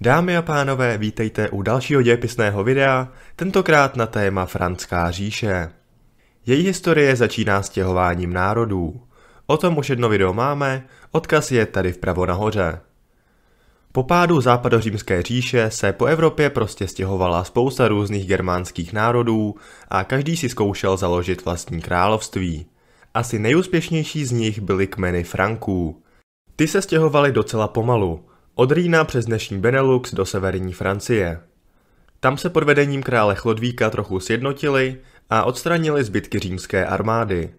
Dámy a pánové, vítejte u dalšího dějepisného videa, tentokrát na téma Franská říše. Její historie začíná stěhováním národů. O tom už jedno video máme, odkaz je tady vpravo nahoře. Po pádu západořímské říše se po Evropě prostě stěhovala spousta různých germánských národů a každý si zkoušel založit vlastní království. Asi nejúspěšnější z nich byly kmeny Franků. Ty se stěhovaly docela pomalu, od Rýna přes dnešní Benelux do severní Francie. Tam se pod vedením krále Chlodvíka trochu sjednotili a odstranili zbytky římské armády.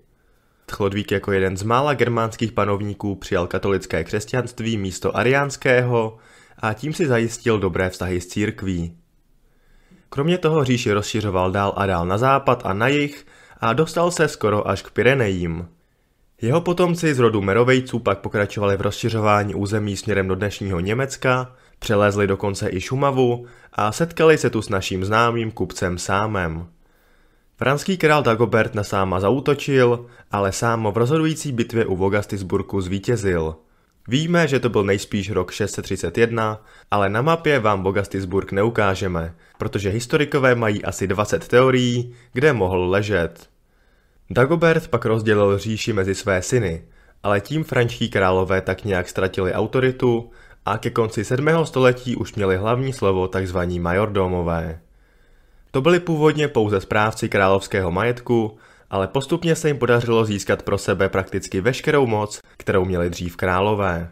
Chlodvík jako jeden z mála germánských panovníků přijal katolické křesťanství místo ariánského a tím si zajistil dobré vztahy s církví. Kromě toho říši rozšiřoval dál a dál na západ a na jih a dostal se skoro až k Pyrenejím. Jeho potomci z rodu Merovejců pak pokračovali v rozšiřování území směrem do dnešního Německa, přelezli dokonce i Šumavu a setkali se tu s naším známým kupcem Sámem. Franský král Dagobert na Sáma zautočil, ale Sámo v rozhodující bitvě u Vogastisburku zvítězil. Víme, že to byl nejspíš rok 631, ale na mapě vám Vogastisburg neukážeme, protože historikové mají asi 20 teorií, kde mohl ležet. Dagobert pak rozdělil říši mezi své syny, ale tím frančtí králové tak nějak ztratili autoritu a ke konci 7. století už měli hlavní slovo tzv. majordomové. To byli původně pouze správci královského majetku, ale postupně se jim podařilo získat pro sebe prakticky veškerou moc, kterou měli dřív králové.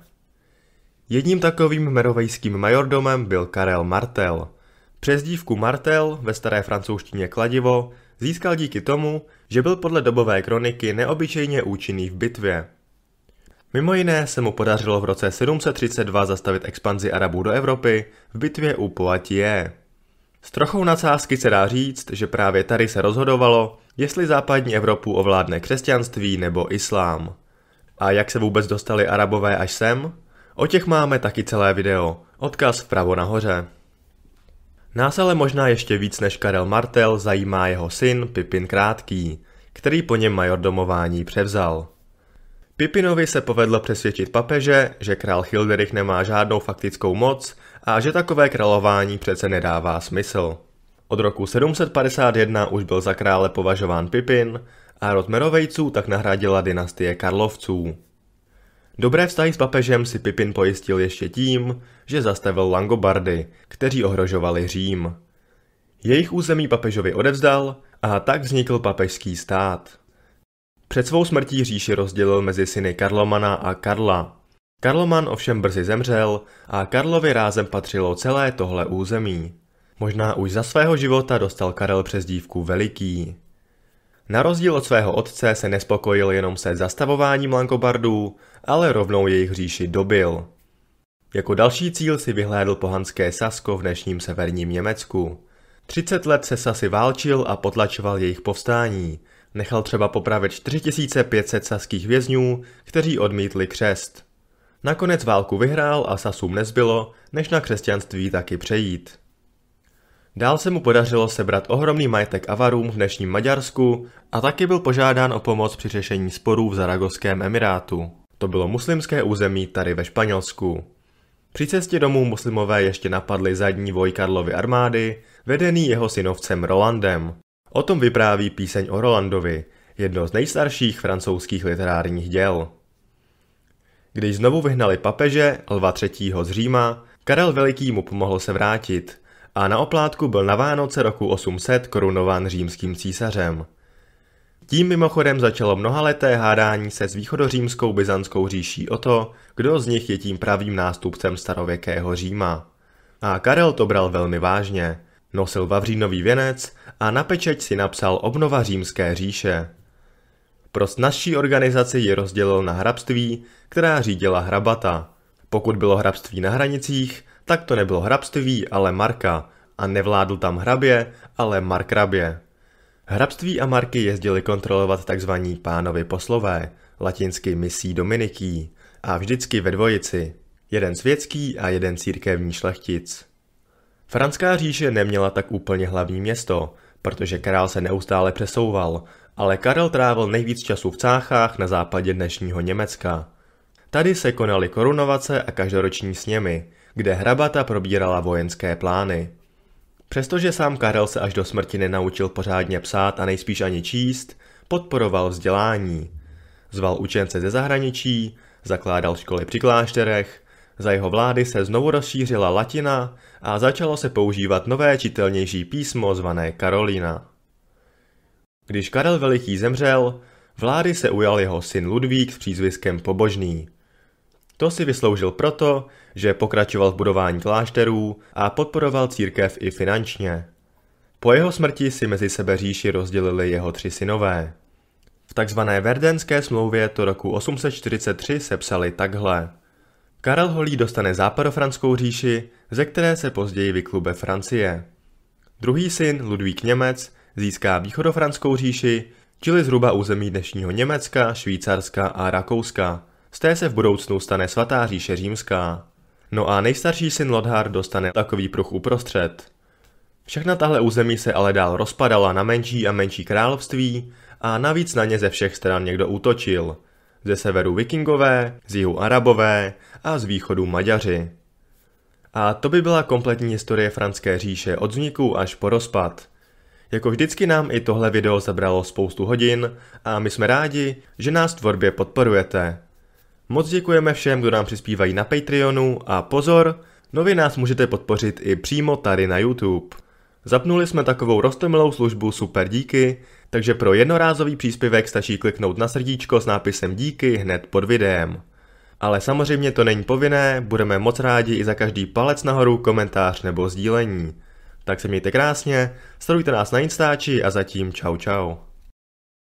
Jedním takovým merovejským majordomem byl Karel Martel. Přezdívku Martel ve staré francouzštině kladivo získal díky tomu, že byl podle dobové kroniky neobyčejně účinný v bitvě. Mimo jiné se mu podařilo v roce 732 zastavit expanzi Arabů do Evropy v bitvě u Poitiers. S trochou nadsázky se dá říct, že právě tady se rozhodovalo, jestli západní Evropu ovládne křesťanství nebo islám. A jak se vůbec dostali Arabové až sem? O těch máme taky celé video, odkaz vpravo nahoře. Nás ale možná ještě víc než Karel Martel zajímá jeho syn Pipin Krátký, který po něm majordomování převzal. Pipinovi se povedlo přesvědčit papeže, že král Hilderich nemá žádnou faktickou moc a že takové králování přece nedává smysl. Od roku 751 už byl za krále považován Pipin a rod Merovejců tak nahradila dynastie Karlovců. Dobré vztahy s papežem si Pipin pojistil ještě tím, že zastavil Langobardy, kteří ohrožovali Řím. Jejich území papežovi odevzdal a tak vznikl papežský stát. Před svou smrtí říši rozdělil mezi syny Karlomana a Karla. Karloman ovšem brzy zemřel a Karlovi rázem patřilo celé tohle území. Možná už za svého života dostal Karel přezdívku Veliký. Na rozdíl od svého otce se nespokojil jenom se zastavováním Langobardů, ale rovnou jejich říši dobil. Jako další cíl si vyhlédl pohanské Sasko v dnešním severním Německu. 30 let se Sasy válčil a potlačoval jejich povstání. Nechal třeba popravit 4500 saských vězňů, kteří odmítli křest. Nakonec válku vyhrál a Sasům nezbylo, než na křesťanství taky přejít. Dál se mu podařilo sebrat ohromný majetek avarům v dnešním Maďarsku a taky byl požádán o pomoc při řešení sporů v Zaragoském emirátu. To bylo muslimské území tady ve Španělsku. Při cestě domů muslimové ještě napadli zadní voj Karlovy armády, vedený jeho synovcem Rolandem. O tom vypráví píseň o Rolandovi, jedno z nejstarších francouzských literárních děl. Když znovu vyhnali papeže Lva III. z Říma, Karel Veliký mu pomohl se vrátit – a na oplátku byl na Vánoce roku 800 korunován římským císařem. Tím mimochodem začalo mnohaleté hádání se s východořímskou byzantskou říší o to, kdo z nich je tím pravým nástupcem starověkého Říma. A Karel to bral velmi vážně. Nosil vavřínový věnec a na pečeť si napsal obnova římské říše. Pro snažší organizaci ji rozdělil na hrabství, která řídila hrabata – pokud bylo hrabství na hranicích, tak to nebylo hrabství, ale marka. A nevládl tam hrabě, ale markrabě. Hrabství a marky jezdili kontrolovat tzv. pánovi poslové, latinsky misí Dominiký, a vždycky ve dvojici, jeden světský a jeden církevní šlechtic. Franská říše neměla tak úplně hlavní město, protože král se neustále přesouval, ale Karel trávil nejvíc času v Cáchách na západě dnešního Německa. Tady se konaly korunovace a každoroční sněmy, kde hrabata probírala vojenské plány. Přestože sám Karel se až do smrti nenaučil pořádně psát a nejspíš ani číst, podporoval vzdělání. Zval učence ze zahraničí, zakládal školy při klášterech, za jeho vlády se znovu rozšířila latina a začalo se používat nové čitelnější písmo zvané Karolina. Když Karel Veliký zemřel, vlády se ujal jeho syn Ludvík s přízviskem Pobožný. To si vysloužil proto, že pokračoval v budování klášterů a podporoval církev i finančně. Po jeho smrti si mezi sebe říši rozdělili jeho tři synové. V takzvané Verdenské smlouvě to roku 843 sepsali takhle. Karel holí dostane západofranskou říši, ze které se později vyklube Francie. Druhý syn, Ludvík Němec, získá východofranskou říši, čili zhruba území dnešního Německa, Švýcarska a Rakouska – z té se v budoucnu stane svatá říše římská. No a nejstarší syn Lodhar dostane takový pruh uprostřed. Všechna tahle území se ale dál rozpadala na menší a menší království a navíc na ně ze všech stran někdo útočil. Ze severu vikingové, z jihu arabové a z východu Maďaři. A to by byla kompletní historie Franské říše od vzniku až po rozpad. Jako vždycky nám i tohle video zabralo spoustu hodin a my jsme rádi, že nás v tvorbě podporujete. Moc děkujeme všem, kdo nám přispívají na Patreonu a pozor, nově nás můžete podpořit i přímo tady na YouTube. Zapnuli jsme takovou rostomilou službu Super díky, takže pro jednorázový příspěvek stačí kliknout na srdíčko s nápisem díky hned pod videem. Ale samozřejmě to není povinné, budeme moc rádi i za každý palec nahoru, komentář nebo sdílení. Tak se mějte krásně, sledujte nás na Instači a zatím čau čau.